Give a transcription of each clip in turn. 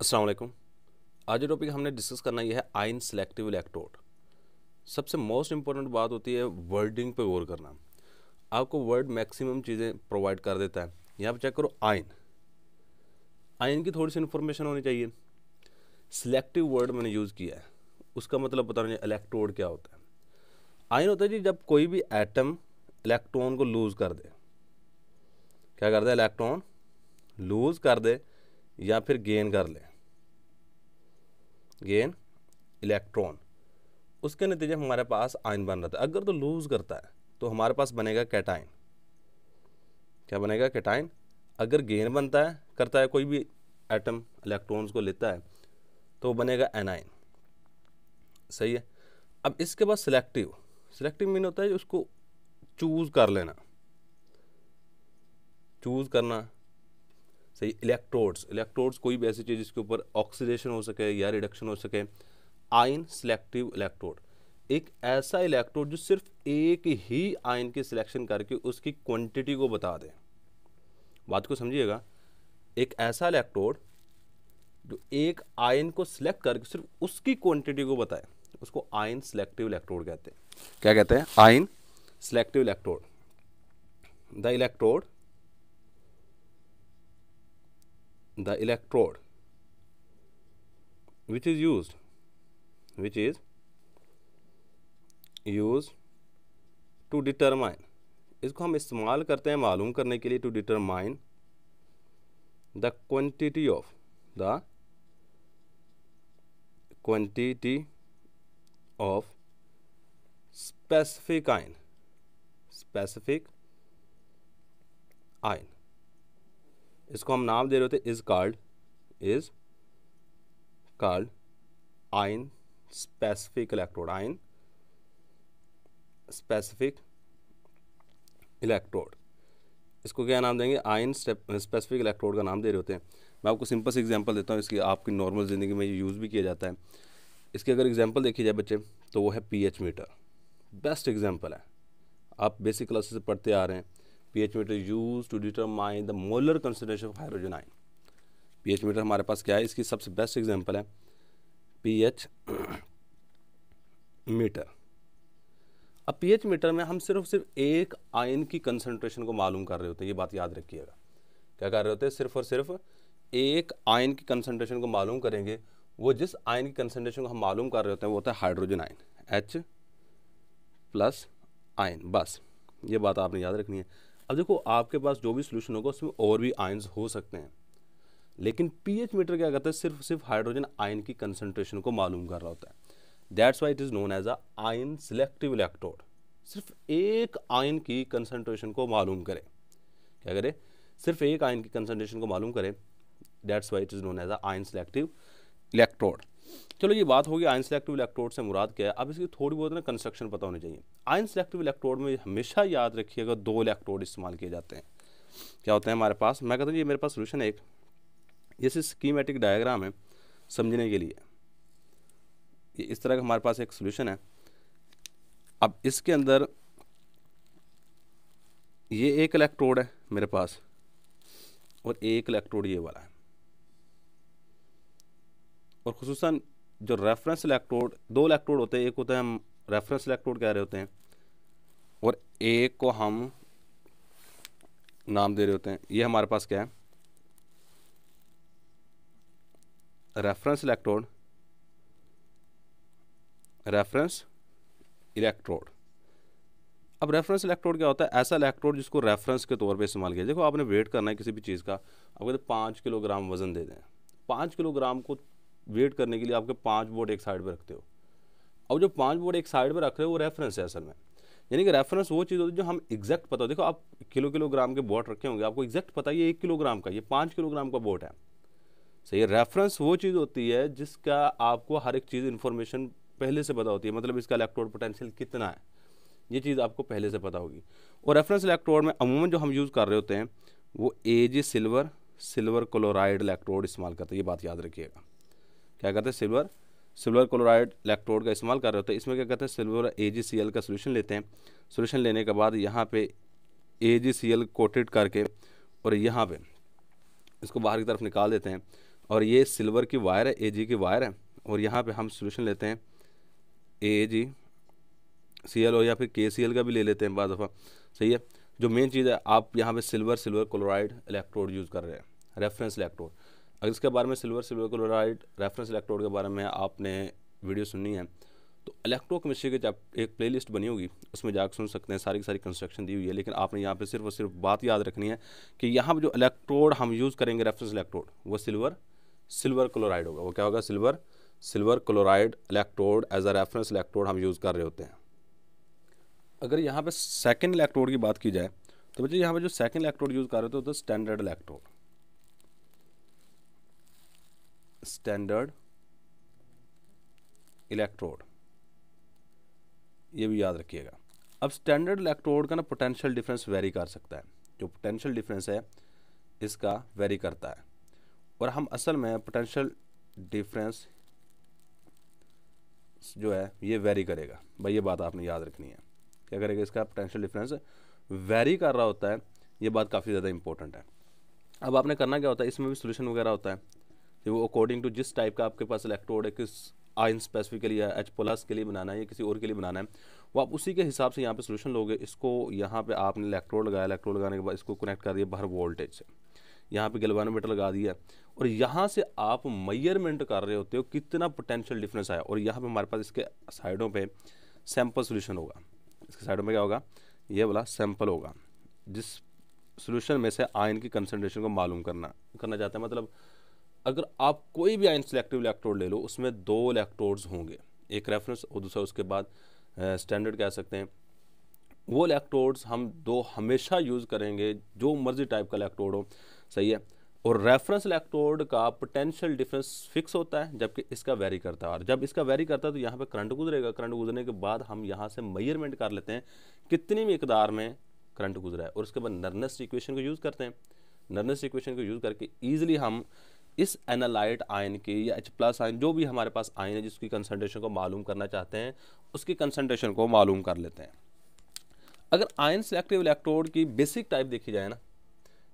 अस्सलाम आज आज टॉपिक हमने डिस्कस करना यह है आइन सेलेक्टिव इलेक्ट्रोड सबसे मोस्ट इम्पोर्टेंट बात होती है वर्डिंग पे गौर करना आपको वर्ड मैक्सिमम चीज़ें प्रोवाइड कर देता है यहाँ पर चेक करो आइन आइन की थोड़ी सी इन्फॉर्मेशन होनी चाहिए सिलेक्टिव वर्ड मैंने यूज़ किया है उसका मतलब पता नहीं इलेक्ट्रोड क्या होता है आइन होता है जी जब कोई भी एटम इलेक्ट्रॉन को लूज़ कर दे क्या कर दे इलेक्ट्रॉन लूज़ कर दे या फिर गेन कर ले गेन इलेक्ट्रॉन उसके नतीजे हमारे पास आयन बन रहा था अगर तो लूज़ करता है तो हमारे पास बनेगा कैटाइन क्या बनेगा कैटाइन अगर गेन बनता है करता है कोई भी एटम इलेक्ट्रॉन्स को लेता है तो वो बनेगा एनाइन सही है अब इसके बाद सिलेक्टिव सिलेक्टिव मीन होता है उसको चूज़ कर लेना चूज़ करना सही इलेक्ट्रोड्स इलेक्ट्रोड्स कोई भी ऐसी चीज़ जिसके ऊपर ऑक्सीडेशन हो सके या रिडक्शन हो सके आयन सिलेक्टिव इलेक्ट्रोड एक ऐसा इलेक्ट्रोड जो सिर्फ एक ही आयन की सिलेक्शन करके उसकी क्वांटिटी को बता दें बात को समझिएगा एक ऐसा इलेक्ट्रोड जो एक आयन को सिलेक्ट करके सिर्फ उसकी क्वांटिटी को बताए उसको आयन सिलेक्टिव इलेक्ट्रोड कहते हैं क्या कहते हैं ion selective electrode the electrode the electrode which is used which is used to determine इसको हम इस्तेमाल करते हैं मालूम करने के लिए to determine the quantity of the quantity of specific ion specific ion इसको हम नाम दे रहे होते is called is called ion specific electrode ion specific electrode इसको क्या नाम देंगे आइन स्पेसिफिक इलेक्ट्रोड का नाम दे रहे होते हैं मैं आपको सिंपल से एग्जांपल देता हूँ इसकी आपकी नॉर्मल ज़िंदगी में यूज़ भी किया जाता है इसकी अगर एग्जांपल देखी जाए बच्चे तो वो है पीएच मीटर बेस्ट एग्जांपल है आप बेसिक क्लासेस से पढ़ते आ रहे हैं pH meter use to determine the molar concentration of hydrogen ion pH meter हमारे पास क्या है इसकी सबसे बेस्ट एग्जांपल है पीएच मीटर अब पीएच मीटर में हम सिर्फ सिर्फ एक आयन की कंसंट्रेशन को मालूम कर रहे होते हैं ये बात याद रखिएगा क्या कर रहे होते हैं सिर्फ और सिर्फ एक आयन की कंसंट्रेशन को मालूम करेंगे वो जिस आयन की कंसनट्रेशन को हम मालूम कर रहे होते हैं वो होता है hydrogen ion H plus ion बस ये बात आपने याद रखनी है अब देखो आपके पास जो भी सोल्यूशन होगा उसमें और भी आयन्स हो सकते हैं लेकिन पीएच मीटर क्या करता है सिर्फ सिर्फ हाइड्रोजन आयन की कंसनट्रेशन को मालूम कर रहा होता है that's why it is known as a ion selective electrode सिर्फ एक आयन की कंसनट्रेशन को मालूम करे क्या करे सिर्फ एक आयन की कंसनट्रेशन को मालूम करे that's why it is known as a ion selective electrode चलो ये बात होगी आयन सेलेक्टिव इलेक्ट्रोड से मुराद क्या है अब इसकी थोड़ी बहुत ना कंस्ट्रक्शन पता होनी चाहिए आयन सेलेक्टिव इलेक्ट्रोड में हमेशा याद रखिएगा दो इलेक्ट्रोड इस्तेमाल किए जाते हैं क्या होते हैं हमारे पास मैं कहता हूँ ये मेरे पास सोल्यूशन एक जैसे स्कीमेटिक डायग्राम है समझने के लिए ये इस तरह का हमारे पास एक सोल्यूशन है अब इसके अंदर ये एक इलेक्ट्रोड है मेरे पास और एक इलेक्ट्रोड ये वाला है और खसूस जो रेफरेंस इलेक्ट्रोड दो इलेक्ट्रोड होते हैं एक होता है हम रेफरेंस इलेक्ट्रोड कह रहे होते हैं और एक को हम नाम दे रहे होते हैं ये हमारे पास क्या है रेफरेंस इलेक्ट्रोड रेफरेंस इलेक्ट्रोड अब रेफरेंस इलेक्ट्रोड क्या होता है ऐसा इलेक्ट्रोड जिसको रेफरेंस के तौर पे इस्तेमाल किया देखो आपने वेट करना है किसी भी चीज़ का आप कहते हैं पाँच किलोग्राम वज़न दे दें पाँच किलोग्राम को वेट करने के लिए आपके पाँच बोर्ड एक साइड पर रखते हो अब जो पाँच बोर्ड एक साइड पर रख रहे हो वो रेफरेंस है असल में यानी कि रेफरेंस वो चीज़ होती है जो हम एग्जैक्ट पता हो देखो आप किलो किलोग्राम के बोट रखे होंगे आपको एग्जैक्ट पता ये एक किलोग्राम का ये पाँच किलोग्राम का बोट है सही है रेफरेंस वो चीज़ होती है जिसका आपको हर एक चीज़ इन्फॉर्मेशन पहले से पता होती है मतलब इसका इलेक्ट्रोड पोटेंशियल कितना है ये चीज़ आपको पहले से पता होगी और रेफरेंस इलेक्ट्रोड में अमूमन जो हम यूज़ कर रहे होते हैं वो A G silver silver chloride electrode इस्तेमाल करते हैं ये बात याद रखिएगा क्या कहते हैं सिल्वर सिल्वर क्लोराइड इलेक्ट्रोड का इस्तेमाल कर रहे होते हैं इसमें क्या कहते हैं silver A G C L का सोल्यूशन लेते हैं सोल्यूशन लेने के बाद यहाँ पे ए जी सी एल कोटेड करके और यहाँ पर इसको बाहर की तरफ निकाल देते हैं और ये सिल्वर की वायर है ए जी की वायर है और यहाँ पे हम सोल्यूशन लेते हैं ए जी सी एल हो या फिर के सी एल का भी ले लेते हैं बाद दफ़ा सही है जो मेन चीज़ है आप यहाँ पे silver silver chloride electrode use कर रहे हैं रेफरेंस इलेक्ट्रोड अगर इसके बारे में silver silver chloride reference electrode के बारे में आपने वीडियो सुननी है तो इलेक्ट्रोकेमिस्ट्री के एक प्लेलिस्ट बनी होगी उसमें जाकर सुन सकते हैं सारी की सारी कंस्ट्रक्शन दी हुई है लेकिन आपने यहाँ पे सिर्फ और सिर्फ बात याद रखनी है कि यहाँ पर जो इलेक्ट्रोड हम यूज़ करेंगे रेफरेंस इलेक्ट्रोड वो सिल्वर सिल्वर क्लोराइड होगा वो क्या होगा silver silver chloride electrode as a reference electrode हम यूज़ कर रहे होते हैं अगर यहाँ पर सेकेंड इलेक्ट्रोड की बात की जाए तो बच्चे यहाँ पर जो सेकेंड इलेक्ट्रोड यूज़ कर रहे होते हो तो स्टैंडर्ड इलेक्ट्रोड स्टैंडर्ड इलेक्ट्रोड ये भी याद रखिएगा अब स्टैंडर्ड इलेक्ट्रोड का ना पोटेंशियल डिफरेंस वेरी कर सकता है जो पोटेंशियल डिफरेंस है इसका वेरी करता है और हम असल में पोटेंशियल डिफरेंस जो है ये वेरी करेगा भाई ये बात आपने याद रखनी है क्या करेगा इसका पोटेंशियल डिफरेंस वेरी कर रहा होता है ये बात काफ़ी ज़्यादा इंपॉर्टेंट है अब आपने करना क्या होता है इसमें भी सोल्यूशन वगैरह होता है वो अकॉर्डिंग टू जिस टाइप का आपके पास इलेक्ट्रोड है किस आयन स्पेसिफिकली या एच प्लस के लिए बनाना है या किसी और के लिए बनाना है वो आप उसी के हिसाब से यहाँ पे सोल्यूशन लोगे इसको यहाँ पे आपने इलेक्ट्रोड लगाया इलेक्ट्रोड लगाने के बाद इसको कनेक्ट कर दिया बाहर वोल्टेज से यहाँ पे गलवानोमीटर लगा दिया और यहाँ से आप मैयरमेंट कर रहे होते हो कितना पोटेंशियल डिफरेंस आया और यहाँ पर हमारे पास इसके साइडों पर सैम्पल सोल्यूशन होगा इसके साइडों में क्या होगा ये वाला सैम्पल होगा जिस सोल्यूशन में से आयन की कंसनट्रेशन को मालूम करना करना चाहते हैं मतलब अगर आप कोई भी आयन सेलेक्टिव इलेक्ट्रोड ले लो उसमें दो इलेक्ट्रोड्स होंगे एक रेफरेंस और दूसरा उसके बाद स्टैंडर्ड कह सकते हैं वो इलेक्ट्रोड्स हम दो हमेशा यूज़ करेंगे जो मर्जी टाइप का इलेक्ट्रोड हो सही है और रेफरेंस इलेक्ट्रोड का पोटेंशियल डिफरेंस फिक्स होता है जबकि इसका वेरी करता है और जब इसका वेरी करता है तो यहाँ पे करंट गुजरेगा करंट गुजरने के बाद हम यहाँ से मेजरमेंट कर लेते हैं कितनी भी में करंट गुजरा है और उसके बाद नर्नस इक्वेशन को यूज़ करते हैं नर्नस इक्वेशन को यूज़ करके ईजिली हम इस एनालाइट आयन की या एच प्लस आयन जो भी हमारे पास आयन है जिसकी कंसनट्रेशन को मालूम करना चाहते हैं उसकी कंसनट्रेशन को मालूम कर लेते हैं अगर आयन सेलेक्टिव इलेक्ट्रोड की बेसिक टाइप देखी जाए ना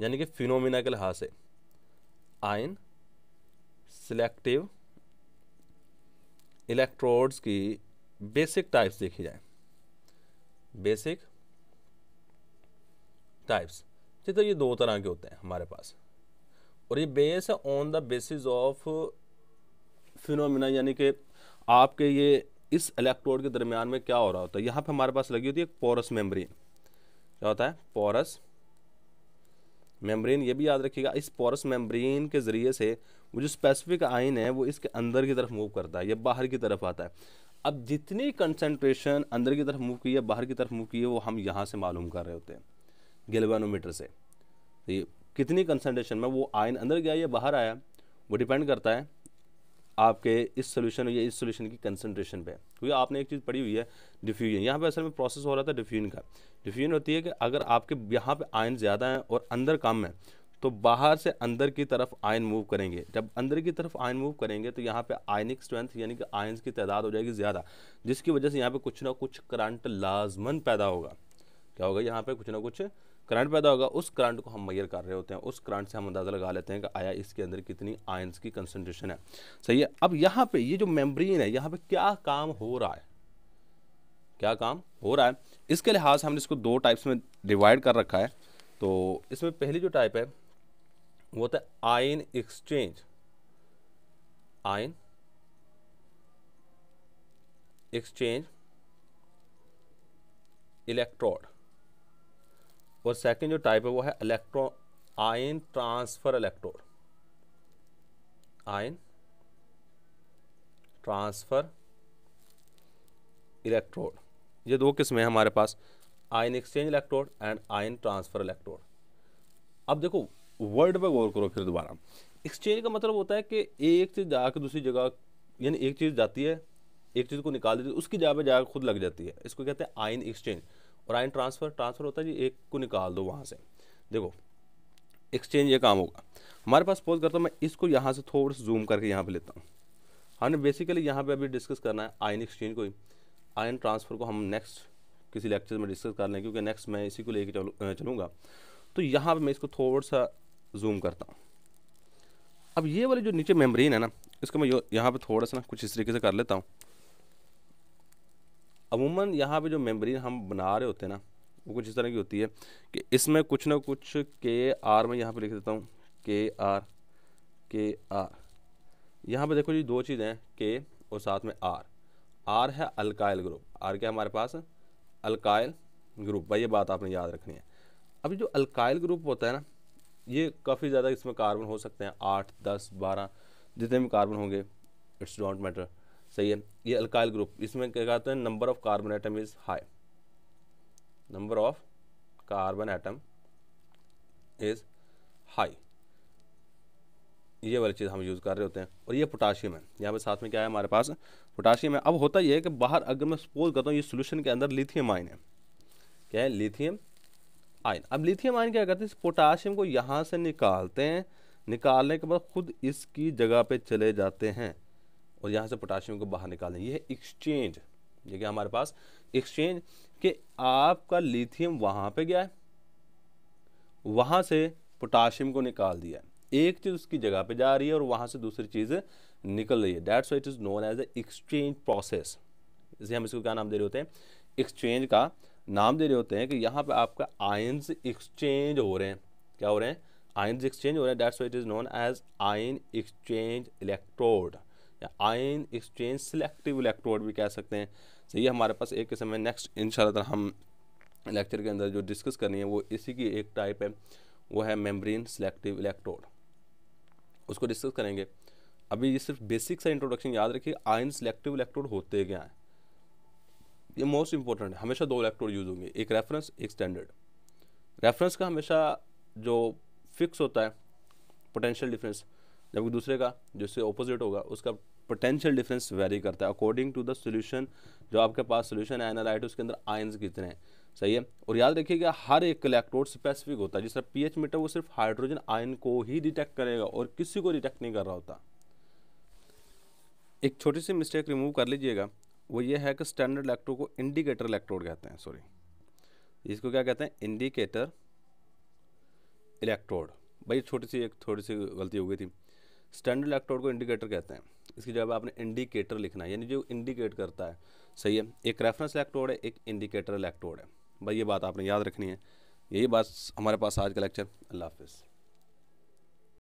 यानी कि फिनोमिना के लिहाज से आयन सिलेक्टिव इलेक्ट्रोड्स की बेसिक टाइप्स देखी जाए बेसिक टाइप्स तो ये दो तरह के होते हैं हमारे पास और ये base on the basis of phenomena यानी कि आपके ये इस इलेक्ट्रोड के दरमियान में क्या हो रहा होता है यहाँ पे हमारे पास लगी होती है एक पोरस मेम्ब्रेन क्या होता है पोरस मेम्ब्रेन ये भी याद रखिएगा इस पोरस मेम्ब्रेन के ज़रिए से वो जो स्पेसिफिक आयन है वो इसके अंदर की तरफ मूव करता है या बाहर की तरफ आता है अब जितनी कंसनट्रेशन अंदर की तरफ मूव की है बाहर की तरफ मूव की है वो हम यहाँ से मालूम कर रहे होते हैं गिलवानोमीटर से तो ये कितनी कंसनट्रेशन में वो आयन अंदर गया या बाहर आया वो डिपेंड करता है आपके इस सोल्यूशन या इस सोल्यूशन की कंसनट्रेशन पर क्योंकि आपने एक चीज़ पढ़ी हुई है डिफ्यूजन यहाँ पर असल में प्रोसेस हो रहा था डिफ्यूजन का डिफ्यूजन होती है कि अगर आपके यहाँ पर आयन ज़्यादा हैं और अंदर कम है तो बाहर से अंदर की तरफ आयन मूव करेंगे जब अंदर की तरफ आयन मूव करेंगे तो यहाँ पे आयनिक स्ट्रेंथ यानी कि आयन्स की तादाद हो जाएगी ज़्यादा जिसकी वजह से यहाँ पे कुछ ना कुछ करंट लाजमन पैदा होगा क्या होगा यहाँ पे कुछ ना कुछ करंट पैदा होगा उस करंट को हम मैयर कर रहे होते हैं उस करंट से हम अंदाज़ा लगा लेते हैं कि आया इसके अंदर कितनी आयंस की कंसनट्रेशन है सही है अब यहाँ पे ये जो मेम्ब्रेन है यहाँ पे क्या काम हो रहा है क्या काम हो रहा है इसके लिहाज से हमने इसको दो टाइप्स में डिवाइड कर रखा है तो इसमें पहली जो टाइप है वो होता है ion exchange ion exchange electrode और सेकंड जो टाइप है वो है electro ion transfer electrode ion transfer electrode ये दो किस्में हैं हमारे पास ion exchange electrode and ion transfer electrode अब देखो वर्ड पर गौर करो फिर दोबारा एक्सचेंज का मतलब होता है कि एक चीज़ जाकर दूसरी जगह यानी एक चीज़ जाती है एक चीज़ को निकाल देती है उसकी जगह पर जाकर खुद लग जाती है इसको कहते हैं आयन एक्सचेंज और आयन ट्रांसफ़र ट्रांसफ़र होता है जी एक को निकाल दो वहाँ से देखो एक्सचेंज ये काम होगा हमारे पास सपोज करता हूँ मैं इसको यहाँ से थोड़ा सा जूम करके यहाँ पे लेता हूँ हमने बेसिकली यहाँ पे अभी डिस्कस करना है आयन एक्सचेंज को आयन ट्रांसफ़र को हम नेक्स्ट किसी लेक्चर में डिस्कस कर लें क्योंकि नेक्स्ट मैं इसी को लेके चलू चलूँगा तो यहाँ पर मैं इसको थोड़ा सा जूम करता हूँ अब ये वाली जो नीचे मेम्ब्रेन है ना इसको मैं यहाँ पर थोड़ा सा ना कुछ इस तरीके से कर लेता हूँ अमूमन यहाँ पे जो मेम्ब्रेन हम बना रहे होते हैं ना वो कुछ इस तरह की होती है कि इसमें कुछ ना कुछ के आर में यहाँ पे लिख देता हूँ के आर के आर यहाँ पे देखो जी दो चीज़ें हैं के और साथ में आर आर है अल्काइल ग्रुप आर क्या हमारे पास अल्काइल ग्रुप भाई ये बात आपने याद रखनी है अभी जो अल्काइल ग्रुप होता है ना ये काफ़ी ज़्यादा इसमें कार्बन हो सकते हैं आठ दस बारह जितने भी कार्बन होंगे इट्स डोंट मैटर सही है ये अल्काइल ग्रुप इसमें क्या कहते हैं number of carbon atom is high number of carbon atom is high ये वाली चीज़ हम यूज़ कर रहे होते हैं और ये पोटाशियम है यहाँ पे साथ में क्या है हमारे पास पोटाशियम है अब होता ये है कि बाहर अगर मैं सपोज करता हूँ ये सोल्यूशन के अंदर लिथियम आइन है क्या है लिथियम आइन अब लिथियम आइन क्या करते हैं इस पोटाशियम को यहाँ से निकालते हैं निकालने के बाद ख़ुद इसकी जगह पर चले जाते हैं और यहाँ से पोटाशियम को बाहर निकालें यह है एक्सचेंज ये क्या हमारे पास एक्सचेंज कि आपका लिथियम वहाँ पे गया है वहाँ से पोटाशियम को निकाल दिया एक चीज़ उसकी जगह पे जा रही है और वहाँ से दूसरी चीज़ निकल रही है that's it is known as a exchange process इसे हम इसको क्या नाम दे रहे होते हैं एक्सचेंज का नाम दे रहे होते हैं कि यहाँ पर आपका आयन्स एक्सचेंज हो रहे हैं क्या हो रहे हैं आयन्स एक्सचेंज हो रहे हैं that's it is known as ion exchange electrode या आयन एक्सचेंज सिलेक्टिव इलेक्ट्रोड भी कह सकते हैं सही तो हमारे पास एक किस्म है नेक्स्ट इन हम लेक्चर के अंदर जो डिस्कस करनी है वो इसी की एक टाइप है वो है मेम्ब्रेन सिलेक्टिव इलेक्ट्रोड उसको डिस्कस करेंगे अभी ये सिर्फ बेसिक सा इंट्रोडक्शन याद रखिए आयन सिलेक्टिव इलेक्ट्रोड होते क्या हैं ये मोस्ट इंपॉर्टेंट है हमेशा दो इलेक्ट्रोड यूज़ होंगे एक रेफरेंस एक स्टैंडर्ड रेफरेंस का हमेशा जो फिक्स होता है पोटेंशियल डिफरेंस जबकि दूसरे का जिससे ऑपोजिट होगा उसका पोटेंशियल डिफरेंस वेरी करता है अकॉर्डिंग टू द सोल्यूशन जो आपके पास सोल्यूशन है एनालाइट उसके अंदर आयन्स कितने हैं सही है और याद रखिएगा हर एक इलेक्ट्रोड स्पेसिफिक होता है जिस तरह पीएच मीटर वो सिर्फ हाइड्रोजन आयन को ही डिटेक्ट करेगा और किसी को डिटेक्ट नहीं कर रहा होता एक छोटी सी मिस्टेक रिमूव कर लीजिएगा वो ये है कि स्टैंडर्ड इलेक्ट्रोड को इंडिकेटर इलेक्ट्रोड कहते हैं सॉरी इसको क्या कहते हैं इंडिकेटर इलेक्ट्रोड भाई छोटी सी एक थोड़ी सी गलती हो गई थी स्टैंडर्ड इलेक्ट्रोड को इंडिकेटर कहते हैं इसकी जगह आपने इंडिकेटर लिखना है यानी जो इंडिकेट करता है सही है एक रेफरेंस इलेक्ट्रोड है एक इंडिकेटर इलेक्ट्रोड है भाई ये बात आपने याद रखनी है यही बात हमारे पास आज का लेक्चर अल्लाह हाफिज़